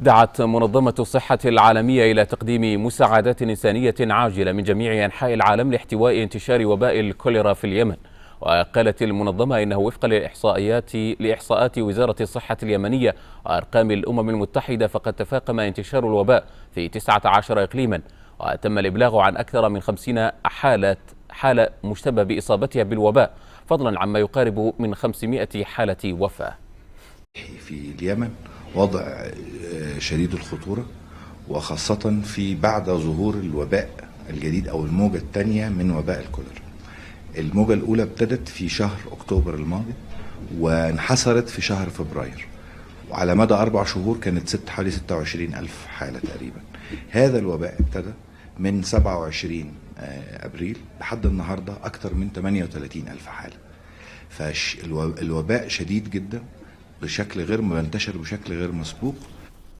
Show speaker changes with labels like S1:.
S1: دعت منظمة الصحة العالمية إلى تقديم مساعدات إنسانية عاجلة من جميع أنحاء العالم لاحتواء انتشار وباء الكوليرا في اليمن وقالت المنظمة إنه وفقا للإحصائيات لإحصاءات وزارة الصحة اليمنية وأرقام الأمم المتحدة فقد تفاقم انتشار الوباء في 19 إقليما وتم الإبلاغ عن أكثر من 50 حالة حالة مشتبه بإصابتها بالوباء فضلا عما يقارب من 500 حالة وفاة في اليمن
S2: وضع شديد الخطورة وخاصة في بعد ظهور الوباء الجديد أو الموجة الثانية من وباء الكوليرا الموجة الأولى ابتدت في شهر أكتوبر الماضي وانحصرت في شهر فبراير وعلى مدى أربع شهور كانت ست حوالي 26 ألف حالة تقريبا هذا الوباء ابتدى من 27 آه، أبريل لحد النهاردة أكثر من 38 ألف حالة فالوباء شديد جدا بشكل غير منتشر بشكل غير مسبوق